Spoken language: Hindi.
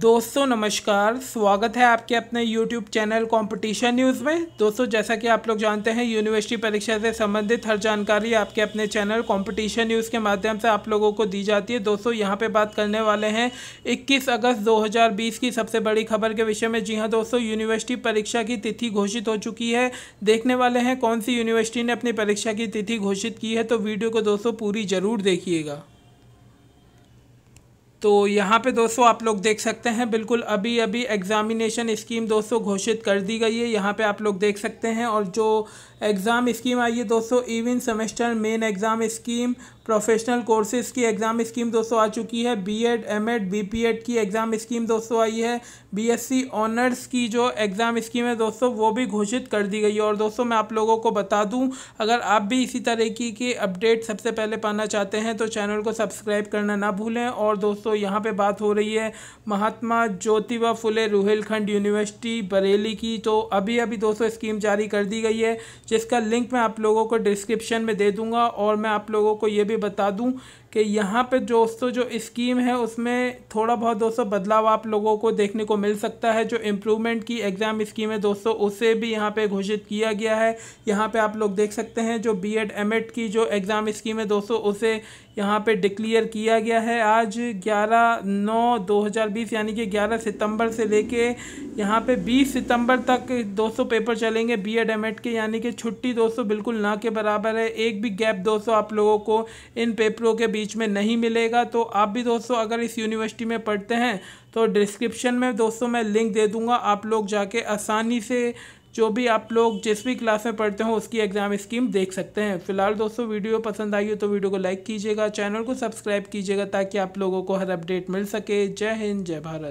दोस्तों नमस्कार स्वागत है आपके अपने YouTube चैनल कंपटीशन न्यूज़ में दोस्तों जैसा कि आप लोग जानते हैं यूनिवर्सिटी परीक्षा से संबंधित हर जानकारी आपके अपने चैनल कंपटीशन न्यूज़ के माध्यम से आप लोगों को दी जाती है दोस्तों यहां पे बात करने वाले हैं 21 अगस्त 2020 की सबसे बड़ी खबर के विषय में जी हाँ दोस्तों यूनिवर्सिटी परीक्षा की तिथि घोषित हो चुकी है देखने वाले हैं कौन सी यूनिवर्सिटी ने अपनी परीक्षा की तिथि घोषित की है तो वीडियो को दोस्तों पूरी ज़रूर देखिएगा तो यहाँ पे दोस्तों आप लोग देख सकते हैं बिल्कुल अभी अभी एग्ज़ामिनेशन स्कीम दोस्तों घोषित कर दी गई है यहाँ पे आप लोग देख सकते हैं और जो एग्ज़ाम स्कीम आई है दोस्तों even semester main exam scheme professional courses की एग्ज़ाम स्कीम दोस्तों आ चुकी है बीएड एमएड बीपीएड की एग्ज़ाम स्कीम दोस्तों आई है बीएससी ऑनर्स की जो एग्ज़ाम स्कीम है दोस्तों वो भी घोषित कर दी गई है और दोस्तों मैं आप लोगों को बता दूं अगर आप भी इसी तरीके की अपडेट सबसे पहले पाना चाहते हैं तो चैनल को सब्सक्राइब करना ना भूलें और दोस्तों यहाँ पर बात हो रही है महात्मा ज्योतिबा फुले रोहिलखंड यूनिवर्सिटी बरेली की तो अभी अभी दोस्तों स्कीम जारी कर दी गई है जिसका लिंक मैं आप लोगों को डिस्क्रिप्शन में दे दूँगा और मैं आप लोगों को ये भी भी बता दूं कि यहाँ पे दोस्तों जो स्कीम है उसमें थोड़ा बहुत दोस्तों बदलाव आप लोगों को देखने को मिल सकता है जो इम्प्रूवमेंट की एग्ज़ाम स्कीम है दोस्तों उसे भी यहाँ पे घोषित किया गया है यहाँ पे आप लोग देख सकते हैं जो बी एड एम एड की जो एग्ज़ाम स्कीम है दोस्तों उसे यहाँ पे डिक्लेयर किया गया है आज ग्यारह नौ दो हज़ार बीस यानी कि ग्यारह सितंबर से लेके यहाँ पे बीस सितंबर तक सौ पेपर चलेंगे बी एड एम एड के यानी कि छुट्टी दोस्तों बिल्कुल ना के बराबर है एक भी गैप दोस्तों आप लोगों को इन पेपरों के बीच में नहीं मिलेगा तो आप भी दोस्तों अगर इस यूनिवर्सिटी में पढ़ते हैं तो डिस्क्रिप्शन में दोस्तों मैं लिंक दे दूँगा आप लोग जाके आसानी से जो भी आप लोग जिस भी क्लास में पढ़ते हो उसकी एग्ज़ाम स्कीम देख सकते हैं फिलहाल दोस्तों वीडियो पसंद आई हो तो वीडियो को लाइक कीजिएगा चैनल को सब्सक्राइब कीजिएगा ताकि आप लोगों को हर अपडेट मिल सके जय हिंद जय भारत